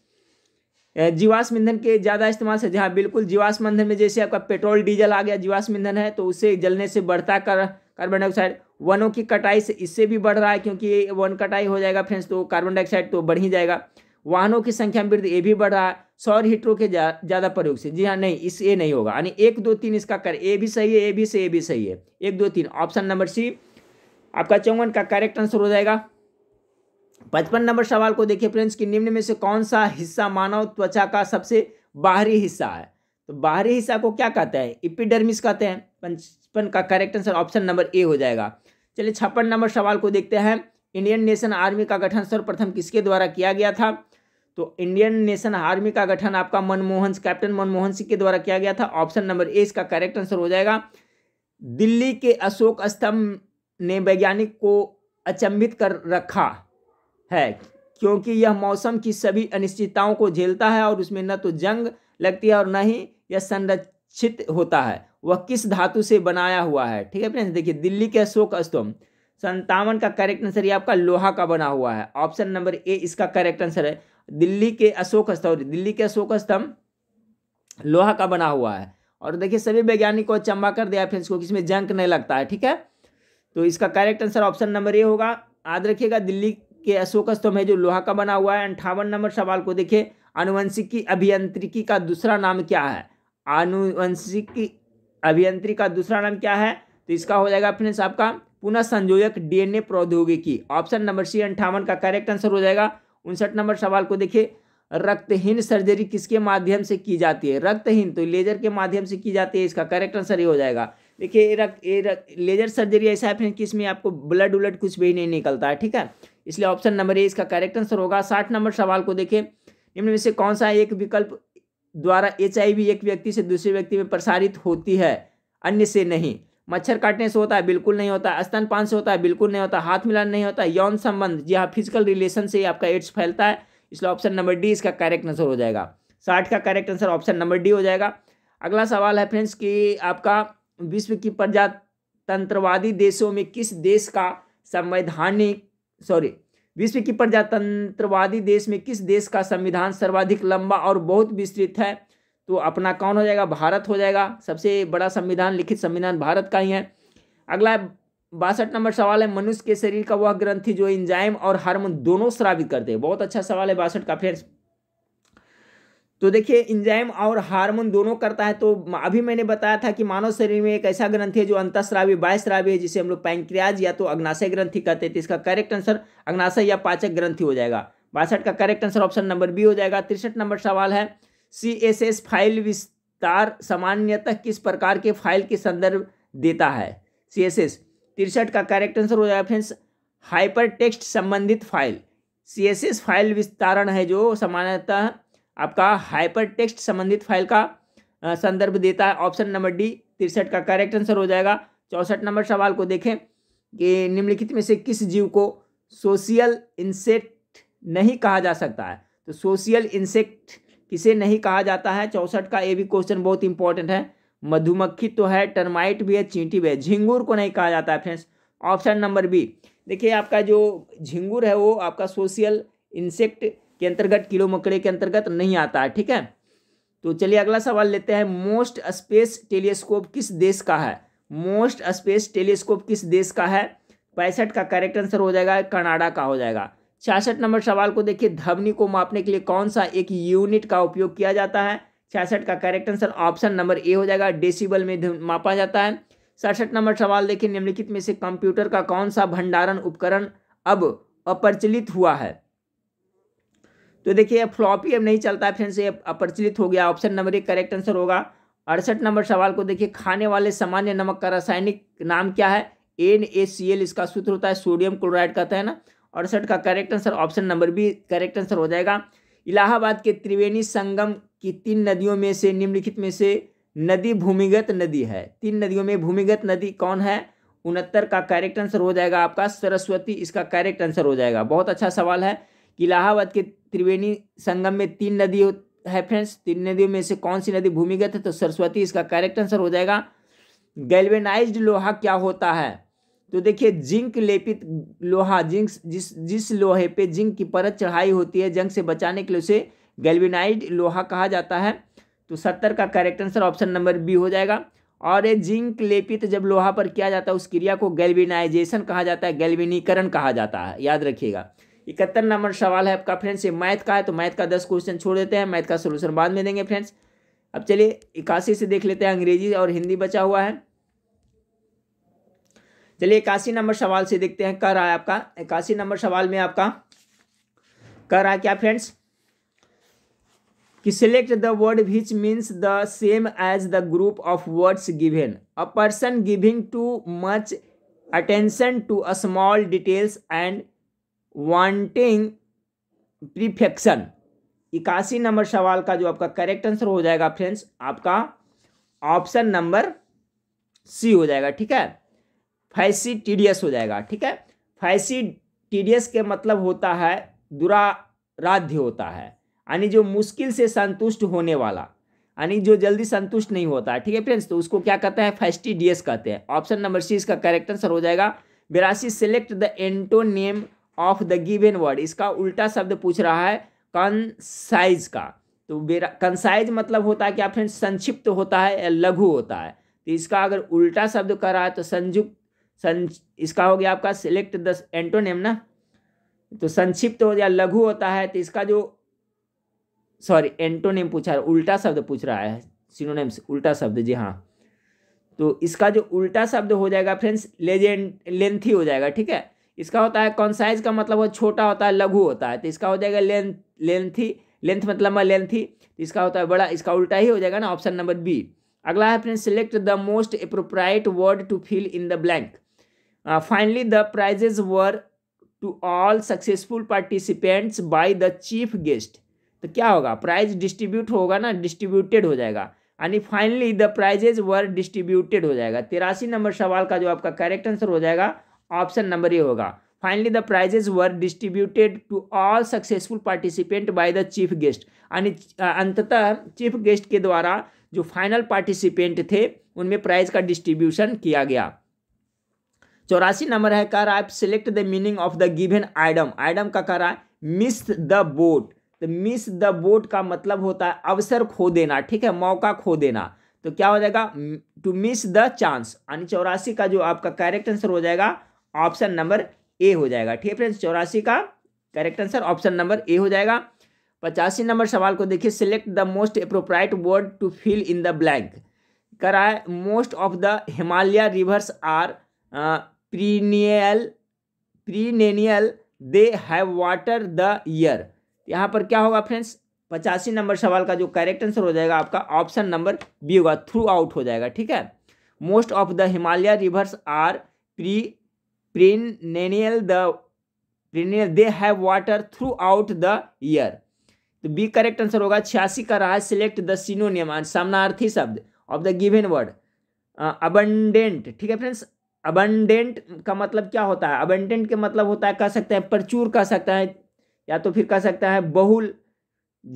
जीवाश्म ईंधन के ज़्यादा इस्तेमाल से जहाँ बिल्कुल जीवाश्म ईंधन में जैसे आपका पेट्रोल डीजल आ गया जीवाश्म ईंधन है तो उसे जलने से बढ़ता कर कार्बन डाइऑक्साइड वनों की कटाई से इससे भी बढ़ रहा है क्योंकि वन कटाई हो जाएगा फ्रेंड्स तो कार्बन डाइऑक्साइड तो बढ़ ही जाएगा वाहनों की संख्या में वृद्धि ये भी बढ़ रहा है सौर हीटरों के ज़्यादा जा, प्रयोग से जी हाँ नहीं इस ये नहीं होगा यानी एक दो तीन इसका कर ए भी सही है ए भी से ए भी सही है एक दो तीन ऑप्शन नंबर सी आपका चौवन का करेक्ट आंसर हो जाएगा पचपन नंबर सवाल को देखिए फ्रेंड्स कि निम्न में से कौन सा हिस्सा मानव त्वचा का सबसे बाहरी हिस्सा है तो बाहरी हिस्सा को क्या कहते हैं इपिडर्मिस कहते हैं छप्पन का correct answer option number A हो जाएगा चलिए छप्पन नंबर सवाल को देखते हैं इंडियन नेशन आर्मी का गठन सर्वप्रथम किसके द्वारा किया गया था तो इंडियन नेशन आर्मी का गठन आपका मनमोहन कैप्टन मनमोहन सिंह के द्वारा किया गया था ऑप्शन नंबर ए इसका करेक्ट आंसर हो जाएगा दिल्ली के अशोक स्तंभ ने वैज्ञानिक को अचंभित कर रखा है क्योंकि यह मौसम की सभी अनिश्चितताओं को झेलता है और उसमें न तो जंग लगती है और न ही यह संरक्षित होता है वह किस धातु से बनाया हुआ है ठीक है फ्रेंड्स देखिए दिल्ली के अशोक स्तंभ संतावन का करेक्ट आंसर ये आपका लोहा का बना हुआ है ऑप्शन नंबर ए इसका करेक्ट आंसर है दिल्ली के अशोक स्तंभ दिल्ली के अशोक स्तंभ लोहा का बना हुआ है और देखिए सभी वैज्ञानिक को चंबा कर दिया फ्रेंड्स को किसमें जंक नहीं लगता है ठीक है तो इसका correct answer option number A होगा याद रखिएगा दिल्ली के अशोक स्तंभ है जो लोहा का बना हुआ है अंठावन नंबर सवाल को देखिए अनुवंशिकी अभियांत्रिकी का दूसरा नाम क्या है अनुवंशिकी अभियंत्री का दूसरा नाम क्या है तो इसका हो जाएगा फ्रेंड्स आपका पुनः संयोजक डीएनए प्रौद्योगिकी ऑप्शन नंबर सी अंठावन का करेक्ट आंसर हो जाएगा उनसठ नंबर सवाल को देखिए रक्तहीन सर्जरी किसके माध्यम से की जाती है रक्तहीन तो लेजर के माध्यम से की जाती है इसका करेक्ट आंसर ये हो जाएगा देखिए रक्त रक, लेजर सर्जरी ऐसा है फ्रेंड कि इसमें आपको ब्लड उलट कुछ भी नहीं निकलता है ठीक है इसलिए ऑप्शन नंबर ए इसका करेक्ट आंसर होगा साठ नंबर सवाल को देखें निम्न में से कौन सा एक विकल्प द्वारा एच एक व्यक्ति से दूसरे व्यक्ति में प्रसारित होती है अन्य से नहीं मच्छर काटने से होता है बिल्कुल नहीं होता स्तनपान से होता है बिल्कुल नहीं होता हाथ मिलाने नहीं होता यौन संबंध जी हाँ फिजिकल रिलेशन से ही आपका एड्स फैलता है इसलिए ऑप्शन नंबर डी इसका करेक्ट आंसर हो जाएगा साठ का correct answer option number D हो जाएगा अगला सवाल है फ्रेंड्स कि आपका विश्व की प्रजातंत्रवादी देशों में किस देश का संवैधानिक सॉरी विश्व की प्रजातंत्रवादी देश में किस देश का संविधान सर्वाधिक लंबा और बहुत विस्तृत है तो अपना कौन हो जाएगा भारत हो जाएगा सबसे बड़ा संविधान लिखित संविधान भारत का ही है अगला बासठ नंबर सवाल है मनुष्य के शरीर का वह ग्रंथि जो इंजाइम और हार्मोन दोनों श्रावित करते हैं बहुत अच्छा सवाल है बासठ का फ्रेंड्स तो देखिए इंजाइम और हार्मोन दोनों करता है तो अभी मैंने बताया था कि मानव शरीर में एक ऐसा ग्रंथि है जो अंतस्रावी बायस्रावी है जिसे हम लोग पैंक्रियाज या तो अग्नाशय ग्रंथि कहते थे तो इसका करेक्ट आंसर अग्नाशय या पाचक ग्रंथि हो जाएगा बासठ का correct answer option number B हो जाएगा तिरसठ नंबर सवाल है सी एस एस फाइल विस्तार सामान्यतः किस प्रकार के फाइल के संदर्भ देता है सी एस एस तिरसठ का करेक्ट आंसर हो जाएगा फ्रेंड्स हाइपर टेक्स्ट संबंधित file C S S file विस्तारण है जो सामान्यतः आपका हाइपर टेक्स्ट संबंधित फाइल का संदर्भ देता है ऑप्शन नंबर डी तिरसठ का करेक्ट आंसर हो जाएगा चौंसठ नंबर सवाल को देखें कि निम्नलिखित में से किस जीव को सोशियल इंसेक्ट नहीं कहा जा सकता है तो सोशियल इंसेक्ट किसे नहीं कहा जाता है चौंसठ का ये भी क्वेश्चन बहुत इंपॉर्टेंट है मधुमक्खी तो है टर्माइट भी है चींटी भी है झिंगूर को नहीं कहा जाता है फ्रेंड्स ऑप्शन नंबर बी देखिए आपका जो झिंगूर है वो आपका सोशियल इंसेक्ट के अंतर्गत कीड़ों मकड़े के अंतर्गत नहीं आता है ठीक है तो चलिए अगला सवाल लेते हैं मोस्ट स्पेस टेलीस्कोप किस देश का है मोस्ट स्पेस टेलीस्कोप किस देश का है पैंसठ का करेक्ट आंसर हो जाएगा कनाडा का हो जाएगा छियासठ नंबर सवाल को देखिए धवनी को मापने के लिए कौन सा एक यूनिट का उपयोग किया जाता है छियासठ का correct answer option number A हो जाएगा डेसीबल में मापा जाता है सड़सठ नंबर सवाल देखिए निम्नलिखित में से कंप्यूटर का कौन सा भंडारण उपकरण अब अप्रचलित हुआ है तो देखिए फ्लॉपी अब नहीं चलता है फ्रेंड्स ये अप्रचलित हो गया ऑप्शन नंबर एक करेक्ट आंसर होगा अड़सठ नंबर सवाल को देखिए खाने वाले सामान्य नमक का रासायनिक नाम क्या है एन ए सी एल इसका सूत्र होता है सोडियम क्लोराइड कहता है ना अड़सठ का correct answer option number B correct answer हो जाएगा इलाहाबाद के त्रिवेणी संगम की तीन नदियों में से निम्नलिखित में से नदी भूमिगत नदी है तीन नदियों में भूमिगत नदी कौन है उनहत्तर का करेक्ट आंसर हो जाएगा आपका सरस्वती इसका करेक्ट आंसर हो जाएगा बहुत अच्छा सवाल है कि इलाहाबाद के त्रिवेणी संगम में तीन नदी है फ्रेंड्स तीन नदियों में से कौन सी नदी भूमिगत है तो सरस्वती इसका करेक्ट आंसर हो जाएगा गैल्वेनाइज्ड लोहा क्या होता है तो देखिए जिंक लेपित लोहा जिंक जिस जिस लोहे पे जिंक की परत चढ़ाई होती है जंग से बचाने के लिए उसे गैल्वेनाइज लोहा कहा जाता है तो सत्तर का correct answer option number B हो जाएगा और ये जिंक लेपित जब लोहा पर किया जाता है उस क्रिया को गैल्वेनाइजेशन कहा जाता है गैल्वेनीकरण कहा जाता है याद रखिएगा इकहत्तर नंबर सवाल है आपका फ्रेंड्स ये मैथ का है तो मैथ का दस क्वेश्चन छोड़ देते हैं मैथ का सोल्यूशन बाद में देंगे फ्रेंड्स अब चलिए इक्यासी से देख लेते हैं अंग्रेजी और हिंदी बचा हुआ है चलिए इक्यासी नंबर सवाल से देखते हैं कर आया आपका इक्यासी नंबर सवाल में आपका कर आया क्या फ्रेंड्स कि select the word which means the same as the group of words given a person giving too much attention to a small details and wanting perfection इक्यासी नंबर सवाल का जो आपका करेक्ट आंसर हो जाएगा फ्रेंड्स आपका option number C हो जाएगा ठीक है फैसी टीडीएस हो जाएगा ठीक है फैसी टीडीएस के मतलब होता है दुराराध्य होता है यानी जो मुश्किल से संतुष्ट होने वाला यानी जो जल्दी संतुष्ट नहीं होता है ठीक है फ्रेंड्स तो उसको क्या कहते हैं फैस्टी कहते हैं ऑप्शन नंबर सी इसका करेक्ट आंसर हो जाएगा बिरासी select the antonym of the given word इसका उल्टा शब्द पूछ रहा है कंसाइज का तो बेरा कंसाइज मतलब होता है क्या फ्रेंड संक्षिप्त होता है या लघु होता है तो इसका अगर उल्टा शब्द कर रहा है तो संयुक्त सं इसका हो गया आपका सिलेक्ट द एंटोनेम ना तो संक्षिप्त हो या लघु होता है तो इसका जो सॉरी एंटोनेम पूछा उल्टा शब्द पूछ रहा है सिनोनेम्स उल्टा शब्द जी हाँ तो इसका जो उल्टा शब्द हो जाएगा फ्रेंड्स लेजेंड लेंथी हो जाएगा ठीक है इसका होता है कॉन्साइज का मतलब वो छोटा होता है लघु होता है तो इसका हो जाएगा लेंथ लेंथी लेंथ मतलब लेंथी तो इसका होता है बड़ा इसका उल्टा ही हो जाएगा ना ऑप्शन नंबर बी अगला है friend select the most appropriate word to fill in the blank finally the prizes were to all successful participants by the chief guest तो क्या होगा प्राइज डिस्ट्रीब्यूट होगा ना डिस्ट्रीब्यूटेड हो जाएगा यानी finally the prizes were distributed हो जाएगा तिरासी नंबर सवाल का जो आपका करेक्ट आंसर हो जाएगा ऑप्शन नंबर ए होगा finally the prizes were distributed to all successful participant by the chief guest यानी अंततः चीफ गेस्ट के द्वारा जो फाइनल पार्टिसिपेंट थे उनमें प्राइज का डिस्ट्रीब्यूशन किया गया चौरासी नंबर है कह रहा है select the meaning of the given idiom idiom का कह रहा है मिस द बोट तो मिस द बोट का मतलब होता है अवसर खो देना ठीक है मौका खो देना तो क्या हो जाएगा टू मिस द चांस यानी चौरासी का जो आपका करेक्ट आंसर हो जाएगा ऑप्शन नंबर ए हो जाएगा ठीक है फ्रेंड्स चौरासी का correct answer option number A हो जाएगा पचासी नंबर सवाल को देखिए select the most appropriate word to fill in the blank कराए most of the Himalaya rivers are perennial perennial they have water the year यहाँ पर क्या होगा फ्रेंड्स पचासी नंबर सवाल का जो करेक्ट आंसर हो जाएगा आपका ऑप्शन नंबर बी होगा थ्रू आउट हो जाएगा ठीक है most of the Himalaya rivers are perennial the they have water throughout the year तो बी करेक्ट आंसर होगा छियासी का रहा है सिलेक्ट द सिनोनियम सामनार्थी शब्द of the given word abundant ठीक है फ्रेंड्स अबंडेंट का मतलब क्या होता है अबंडेंट के मतलब होता है कह सकते हैं प्रचुर कह सकते हैं या तो फिर कह सकते हैं बहुल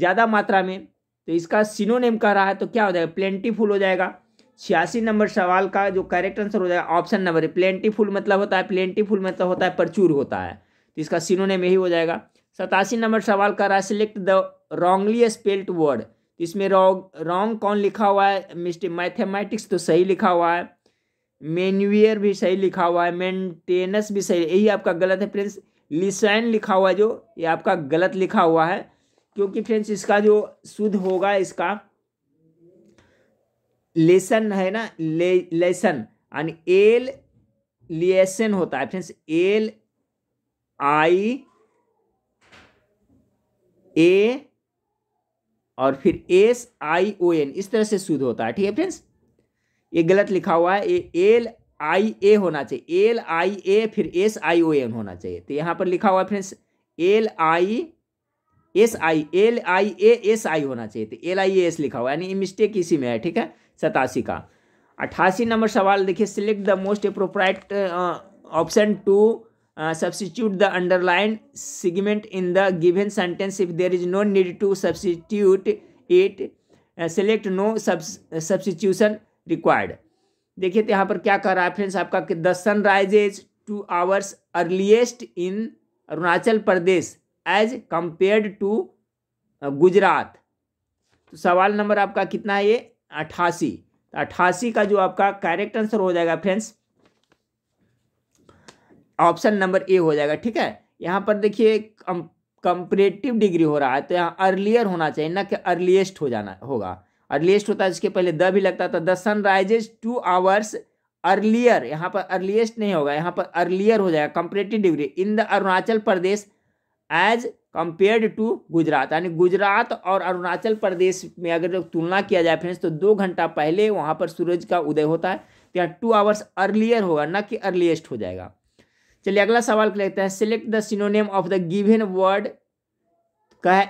ज़्यादा मात्रा में तो इसका सिनोनेम कह रहा है तो क्या हो जाएगा प्लेंटीफुल हो जाएगा छियासी नंबर सवाल का जो करेक्ट आंसर हो जाएगा ऑप्शन नंबर प्लेंटीफुल मतलब होता है प्लेंटीफुल मतलब होता है प्रचुर होता है तो इसका सिनोनेम यही हो जाएगा सतासी नंबर सवाल का रहा है select the wrongly spelled word इसमें रॉन्ग कौन लिखा हुआ है मिस्टर मैथेमेटिक्स तो सही लिखा हुआ है मेन्यूअर भी सही लिखा हुआ है मेंटेनेंस भी सही यही आपका गलत है फ्रेंड्स लिसाइन लिखा हुआ है जो ये आपका गलत लिखा हुआ है क्योंकि फ्रेंड्स इसका जो शुद्ध होगा इसका लेसन है ना ले लेसन यानी एल लिएसन होता है फ्रेंड्स एल आई ए और फिर एस आई ओ एन इस तरह से शुद्ध होता है ठीक है फ्रेंड्स ये गलत लिखा हुआ है ये एल आई ए होना चाहिए एल आई ए फिर एस आई ओ एन होना चाहिए तो यहाँ पर लिखा हुआ है friends L I S I L I A S I होना चाहिए तो एल आई ए एस लिखा हुआ है यानी मिस्टेक इसी में है ठीक है सतासी का अट्ठासी नंबर सवाल देखिए select the most appropriate option to substitute the underline segment in the given sentence if there is no need to substitute it select no substitution required देखिए तो यहाँ पर क्या कह रहा है फ्रेंड्स आपका कि the sunrises two hours earliest in Arunachal Pradesh as compared to Gujarat तो सवाल नंबर आपका कितना है ये अट्ठासी तो अट्ठासी का जो आपका करेक्ट आंसर हो जाएगा फ्रेंड्स ऑप्शन नंबर ए हो जाएगा ठीक है यहाँ पर देखिए कंपरेटिव डिग्री हो रहा है तो यहाँ अर्लियर होना चाहिए ना कि अर्लीस्ट हो जाना होगा अर्लीस्ट होता है इसके पहले द भी लगता था तो the sun rises two hours earlier यहाँ पर अर्लीस्ट नहीं होगा यहाँ पर अर्लियर हो जाएगा comparative degree in the Arunachal Pradesh as compared to Gujarat यानी गुजरात और अरुणाचल प्रदेश में अगर तुलना किया जाए फ्रेंड्स तो दो घंटा पहले वहाँ पर सूरज का उदय होता है तो यहाँ टू आवर्स अर्लियर होगा ना कि अर्लीस्ट हो जाएगा चलिए अगला सवाल लेते हैं select the synonym of the given word का है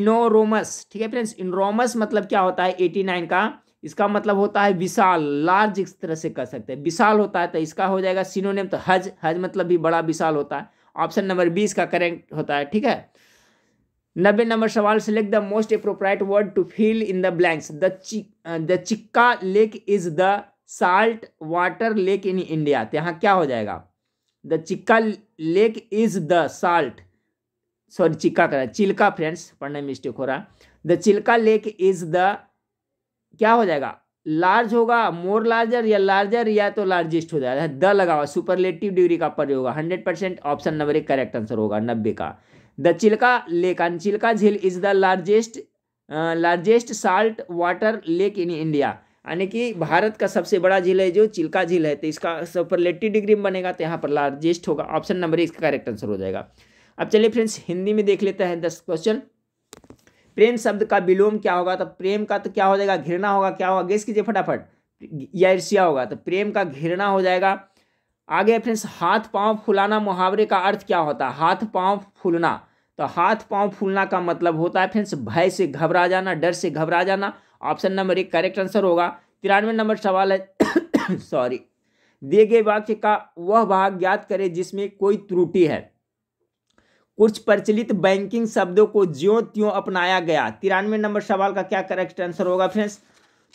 इनोरोमस ठीक है फ्रेंड्स इनोरोमस मतलब क्या होता है एटी नाइन का इसका मतलब होता है विशाल लार्ज इस तरह से कह सकते हैं विशाल होता है तो इसका हो जाएगा सिनोनेम तो हज हज मतलब भी बड़ा विशाल होता है ऑप्शन नंबर बी इसका करेक्ट होता है ठीक है नब्बे नंबर सवाल select the most appropriate word to fill in the blanks the the Chikka lake is the salt water lake in India तो यहाँ क्या हो जाएगा the Chikka lake is the salt sorry Chikka कर चिल्का फ्रेंड्स पढ़ने में मिस्टेक हो रहा है the Chilka lake is the क्या हो जाएगा लार्ज होगा मोर लार्जर या लार्जर या तो लार्जेस्ट हो जाएगा द लगा हुआ सुपरलेटिव डिग्री का प्रयोग होगा हंड्रेड परसेंट ऑप्शन नंबर एक करेक्ट आंसर होगा नब्बे का the Chilka lake and Chilka झील is the largest largest salt water lake in India यानी कि भारत का सबसे बड़ा झील है जो चिल्का झील है तो इसका सुपरलेटिव डिग्री में बनेगा तो यहाँ पर लार्जेस्ट होगा ऑप्शन नंबर इसका करेक्ट आंसर हो जाएगा अब चलिए फ्रेंड्स हिंदी में देख लेते हैं दस क्वेश्चन प्रेम शब्द का विलोम क्या होगा तो प्रेम का तो क्या हो जाएगा घृणा होगा क्या होगा गेस कीजिए फटाफट या ईर्ष्या होगा तो प्रेम का घृणा हो जाएगा आगे फ्रेंड्स हाथ पांव फुलाना मुहावरे का अर्थ क्या होता है हाथ पांव फूलना तो हाथ पांव फूलना का मतलब होता है फ्रेंड्स भय से घबरा जाना डर से घबरा जाना ऑप्शन नंबर एक करेक्ट आंसर होगा तिरानवे नंबर सवाल है सॉरी दिए गए वाक्य का वह भाग ज्ञात करें जिसमें कोई त्रुटि है कुछ प्रचलित बैंकिंग शब्दों को ज्यो त्यों अपनाया गया तिरानवे नंबर सवाल का क्या करेक्ट आंसर होगा फ्रेंड्स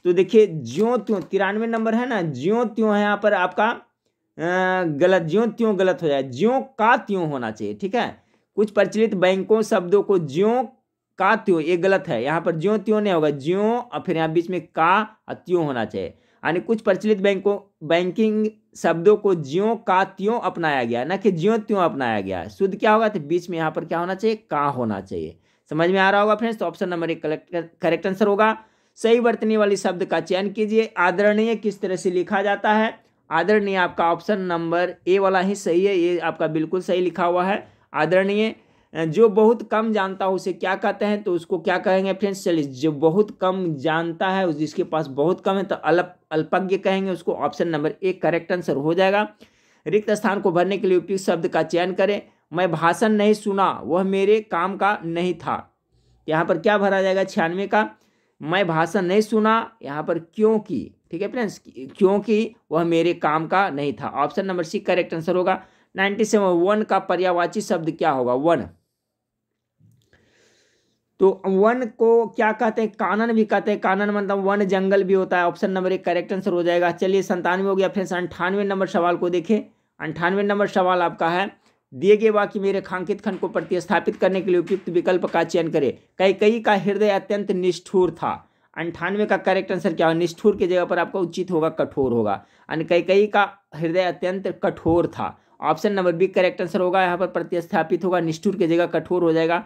तो देखिए ज्यो त्यों तिरानवे नंबर है ना ज्यो त्यों है यहाँ पर आपका गलत ज्यो त्यों गलत हो जाए ज्यो का त्यों होना चाहिए ठीक है कुछ प्रचलित बैंकों शब्दों को ज्यो का त्यों ये गलत है यहाँ पर ज्यो त्यों नहीं होगा ज्यो और फिर यहाँ बीच में का त्यों होना चाहिए यानी कुछ प्रचलित बैंकों बैंकिंग शब्दों को ज्यों का त्यों अपनाया गया ना कि ज्यों त्यों अपनाया गया शुद्ध क्या होगा तो बीच में यहाँ पर क्या होना चाहिए कहाँ होना चाहिए समझ में आ रहा होगा फ्रेंड्स तो ऑप्शन नंबर एक करेक्ट आंसर होगा सही बर्तने वाली शब्द का चयन कीजिए आदरणीय किस तरह से लिखा जाता है आदरणीय आपका ऑप्शन नंबर ए वाला ही सही है ये आपका बिल्कुल सही लिखा हुआ है आदरणीय जो बहुत कम जानता हो उसे क्या कहते हैं तो उसको क्या कहेंगे फ्रेंड्स चलिए जो बहुत कम जानता है जिसके पास बहुत कम है तो अल्प अल्पज्ञ कहेंगे उसको ऑप्शन नंबर एक करेक्ट आंसर हो जाएगा रिक्त स्थान को भरने के लिए उपयुक्त शब्द का चयन करें मैं भाषण नहीं सुना वह मेरे काम का नहीं था यहाँ पर क्या भरा जाएगा छियानवे का मैं भाषण नहीं सुना यहाँ पर क्योंकि ठीक है फ्रेंड्स क्योंकि वह मेरे काम का नहीं था option number C correct answer होगा नाइन्टी सेवन वन का पर्यावाची शब्द क्या होगा वन तो वन को क्या कहते हैं कानन भी कहते हैं कानन मतलब वन जंगल भी होता है ऑप्शन नंबर एक करेक्ट आंसर हो जाएगा चलिए संतानवे हो गया फिर अंठानवे नंबर सवाल को देखें अंठानवे नंबर सवाल आपका है दिए गए वाक्य मेरे खांकित खंड को प्रतिस्थापित करने के लिए उपयुक्त विकल्प का चयन करें कई कई का हृदय अत्यंत निष्ठुर था अंठानवे का करेक्ट आंसर क्या होगा निष्ठुर की जगह पर आपका उचित होगा कठोर होगा अन कई का हृदय अत्यंत कठोर था option number B correct answer होगा यहाँ पर प्रतिस्थापित होगा निष्ठुर की जगह कठोर हो जाएगा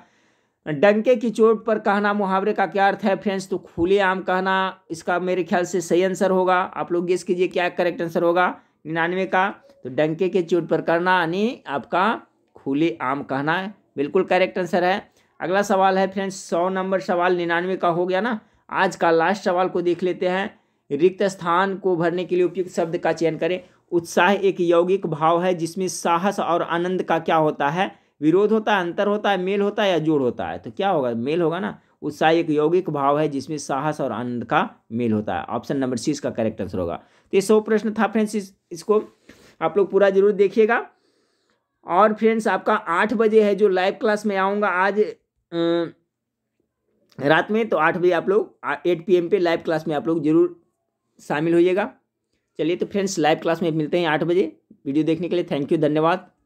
डंके की चोट पर कहना मुहावरे का क्या अर्थ है फ्रेंड्स तो खुले आम कहना इसका मेरे ख्याल से सही आंसर होगा आप लोग गेस कीजिए क्या करेक्ट आंसर होगा निन्यानवे का तो डंके के चोट पर करना यानी आपका खुले आम कहना है बिल्कुल करेक्ट आंसर है अगला सवाल है फ्रेंड्स सौ नंबर सवाल निन्यानवे का हो गया ना आज का लास्ट सवाल को देख लेते हैं रिक्त स्थान को भरने के लिए उपयुक्त शब्द का चयन करें उत्साह एक यौगिक भाव है जिसमें साहस और आनंद का क्या होता है विरोध होता है अंतर होता है मेल होता है या जोड़ होता है तो क्या होगा मेल होगा ना उत्साह एक यौगिक भाव है जिसमें साहस और आनंद का मेल होता है ऑप्शन नंबर सी इसका करेक्ट आंसर होगा तो ये सौ प्रश्न था फ्रेंड्स इस, इसको आप लोग पूरा जरूर देखिएगा और फ्रेंड्स आपका आठ बजे है जो लाइव क्लास में आऊँगा आज रात में तो आठ बजे आप लोग एट पी पे लाइव क्लास में आप लोग जरूर शामिल होइएगा चलिए तो फ्रेंड्स लाइव क्लास में मिलते हैं आठ बजे वीडियो देखने के लिए थैंक यू धन्यवाद